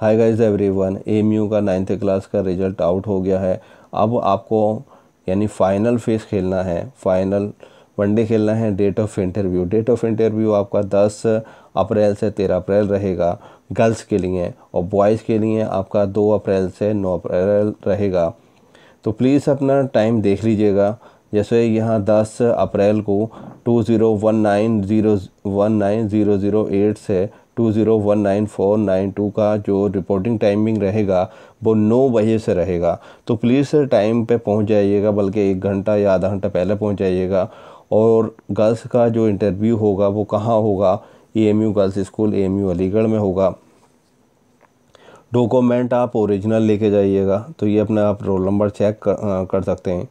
हाय guys everyone यू का ninth class का रिजल्ट आउट हो गया है अब आपको यानी फाइनल फेस खेलना है फाइनल वनडे खेलना है date of interview date of interview आपका 10 अप्रैल से 13 अप्रैल रहेगा गर्ल्स के लिए और बॉयज़ के लिए आपका 2 अप्रैल से 9 अप्रैल रहेगा तो प्लीज़ अपना टाइम देख लीजिएगा जैसे यहाँ 10 अप्रैल को two zero one nine zero one nine zero zero eight से two zero one nine four nine two का जो रिपोर्टिंग टाइमिंग रहेगा वो नौ बजे से रहेगा तो प्लीज़ टाइम पे पहुंच जाइएगा बल्कि एक घंटा या आधा घंटा पहले पहुंच जाइएगा और गर्ल्स का जो इंटरव्यू होगा वो कहाँ होगा A M U girls school A M U Aligarh में होगा डॉक्यूमेंट आप ओरिजिनल लेके जाइएगा तो ये अपना आप रोल नंबर चेक कर, कर सकते हैं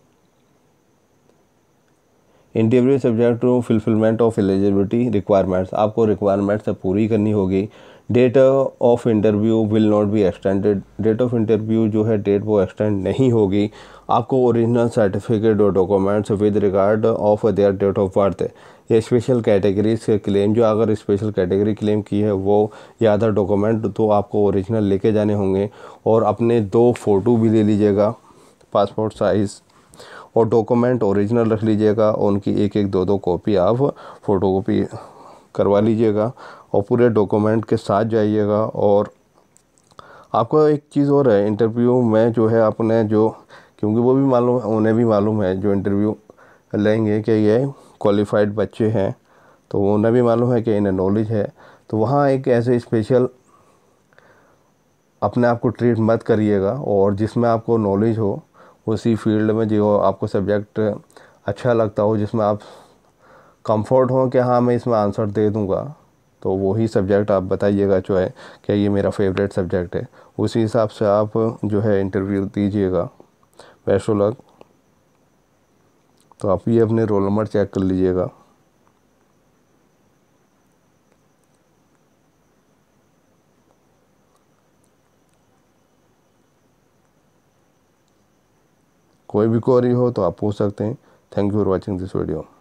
interview subject to fulfilment of eligibility requirements आपको रिक्वायरमेंट्स पूरी करनी होगी date of interview will not be extended date of interview जो है डेट वो एक्सटेंड नहीं होगी आपको ओरिजिनल सर्टिफिकेट और documents with regard of their date of birth ये स्पेशल कैटेगरीज के क्लेम जो अगर स्पेशल कैटेगरी क्लेम की है वो या अदर डॉक्यूमेंट तो आपको ओरिजिनल लेके जाने होंगे और अपने दो फ़ोटो भी ले लीजिएगा पासपोर्ट साइज़ और डॉक्यूमेंट ओरिजिनल रख लीजिएगा और उनकी एक एक दो दो कॉपी आप फ़ोटोकॉपी करवा लीजिएगा और पूरे डॉक्यूमेंट के साथ जाइएगा और आपको एक चीज़ और है इंटरव्यू में जो है आपने जो क्योंकि वो भी मालूम उन्हें भी मालूम है जो इंटरव्यू लेंगे कि ये क्वालिफाइड बच्चे हैं तो उन्हें भी मालूम है कि इन्हें नॉलेज है तो वहाँ एक ऐसे स्पेशल अपने आप को ट्रीट मत करिएगा और जिसमें आपको नॉलेज हो उसी फील्ड में जो आपको सब्जेक्ट अच्छा लगता हो जिसमें आप कंफर्ट हो कि हाँ मैं इसमें आंसर दे दूँगा तो वही सब्जेक्ट आप बताइएगा जो है कि ये मेरा फेवरेट सब्जेक्ट है उसी हिसाब से आप जो है इंटरव्यू दीजिएगा बेस्ट तो आप ये अपने रोल नंबर चेक कर लीजिएगा कोई भी क्वारी हो तो आप पूछ सकते हैं thank you for watching this video